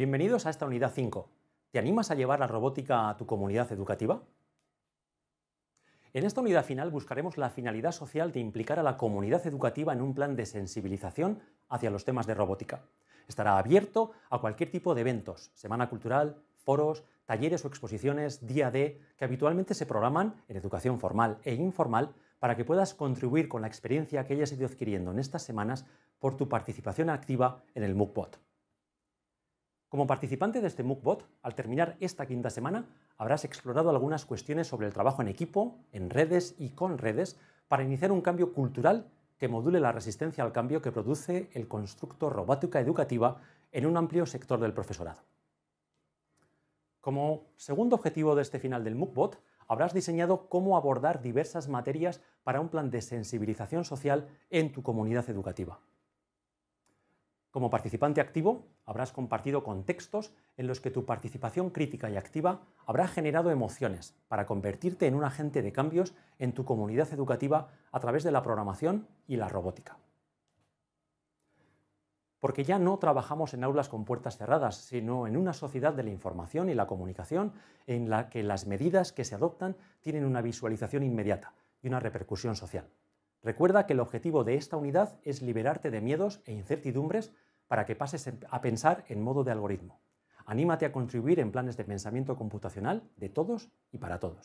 Bienvenidos a esta unidad 5. ¿Te animas a llevar la robótica a tu comunidad educativa? En esta unidad final buscaremos la finalidad social de implicar a la comunidad educativa en un plan de sensibilización hacia los temas de robótica. Estará abierto a cualquier tipo de eventos, semana cultural, foros, talleres o exposiciones día D que habitualmente se programan en educación formal e informal para que puedas contribuir con la experiencia que hayas ido adquiriendo en estas semanas por tu participación activa en el MOOCBOT. Como participante de este MOOCBot, al terminar esta quinta semana, habrás explorado algunas cuestiones sobre el trabajo en equipo, en redes y con redes para iniciar un cambio cultural que module la resistencia al cambio que produce el constructo robótica educativa en un amplio sector del profesorado. Como segundo objetivo de este final del MOOCBot, habrás diseñado cómo abordar diversas materias para un plan de sensibilización social en tu comunidad educativa. Como participante activo, habrás compartido contextos en los que tu participación crítica y activa habrá generado emociones para convertirte en un agente de cambios en tu comunidad educativa a través de la programación y la robótica. Porque ya no trabajamos en aulas con puertas cerradas, sino en una sociedad de la información y la comunicación en la que las medidas que se adoptan tienen una visualización inmediata y una repercusión social. Recuerda que el objetivo de esta unidad es liberarte de miedos e incertidumbres para que pases a pensar en modo de algoritmo. Anímate a contribuir en planes de pensamiento computacional de todos y para todos.